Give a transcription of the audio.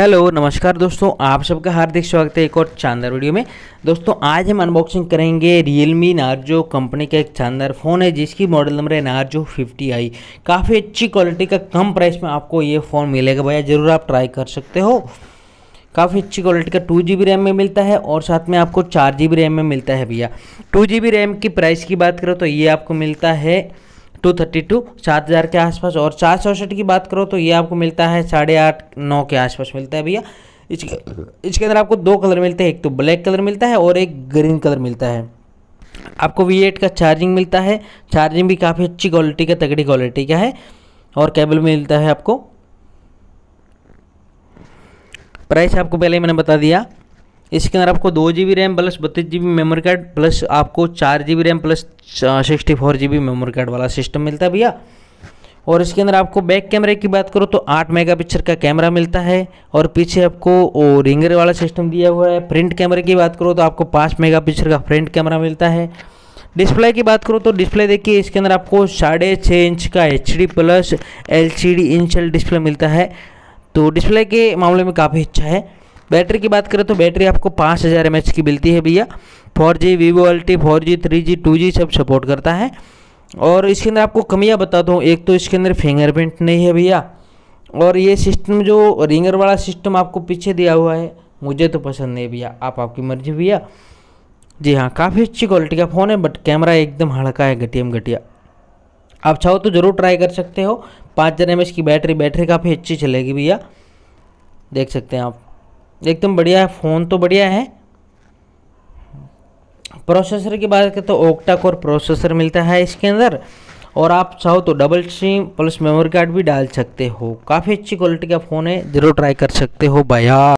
hello नमस्कार दोस्तों आप सबका हार्दिक स्वागत है एक और शानदार वीडियो में दोस्तों आज हम अनबॉक्सिंग करेंगे रियलमी नार्जो कंपनी का एक शानदार फ़ोन है जिसकी मॉडल नंबर है नार्जो 50i काफ़ी अच्छी क्वालिटी का कम प्राइस में आपको ये फ़ोन मिलेगा भैया ज़रूर आप ट्राई कर सकते हो काफ़ी अच्छी क्वालिटी का टू जी रैम में मिलता है और साथ में आपको चार जी रैम में मिलता है भैया टू जी रैम की प्राइस की बात करो तो ये आपको मिलता है टू थर्टी टू सात हज़ार के आसपास और सात चौसठ की बात करो तो ये आपको मिलता है साढ़े आठ नौ के आसपास मिलता है भैया इसके इसके अंदर आपको दो कलर मिलते हैं एक तो ब्लैक कलर मिलता है और एक ग्रीन कलर मिलता है आपको वी एट का चार्जिंग मिलता है चार्जिंग भी काफ़ी अच्छी क्वालिटी का तगड़ी क्वालिटी का है और केबल मिलता है आपको प्राइस आपको पहले ही मैंने बता दिया इसके अंदर आपको दो जी बी रैम प्लस बत्तीस G B memory card plus आपको चार G B RAM plus sixty four G B memory card वाला सिस्टम मिलता है भैया और इसके अंदर आपको बैक कैमरे की बात करो तो 8 मेगापिक्सल का कैमरा मिलता है और पीछे आपको रिंगर वाला सिस्टम दिया हुआ है फ्रंट कैमरे की बात करो तो आपको 5 मेगापिक्सल का फ्रंट कैमरा मिलता है डिस्प्ले की बात करो तो डिस्प्ले देखिए इसके अंदर आपको साढ़े छः इंच का H D plus L C D incell display मिलता है तो डिस्प्ले के मामले में काफ़ी अच्छा है बैटरी की बात करें तो बैटरी आपको पाँच हज़ार एम की मिलती है भैया फोर जी वीवो अल्टी four G three G two G सब सपोर्ट करता है और इसके अंदर आपको कमियाँ बता दूँ एक तो इसके अंदर फिंगरप्रिंट नहीं है भैया और ये सिस्टम जो रिंगर वाला सिस्टम आपको पीछे दिया हुआ है मुझे तो पसंद नहीं भैया आप आपकी मर्जी भैया जी हाँ काफ़ी अच्छी क्वालिटी का फ़ोन है बट कैमरा एकदम हड़का है घटियम घटिया आप चाहो तो ज़रूर ट्राई कर सकते हो पाँच हज़ार एम की बैटरी बैटरी काफ़ी अच्छी चलेगी भैया देख सकते हैं आप एकदम बढ़िया है फ़ोन तो बढ़िया है प्रोसेसर की बात करें तो ओक्टा कोर प्रोसेसर मिलता है इसके अंदर और आप चाहो तो double stream plus memory card भी डाल सकते हो काफ़ी अच्छी क्वालिटी का फ़ोन है ज़रूर ट्राई कर सकते हो भैया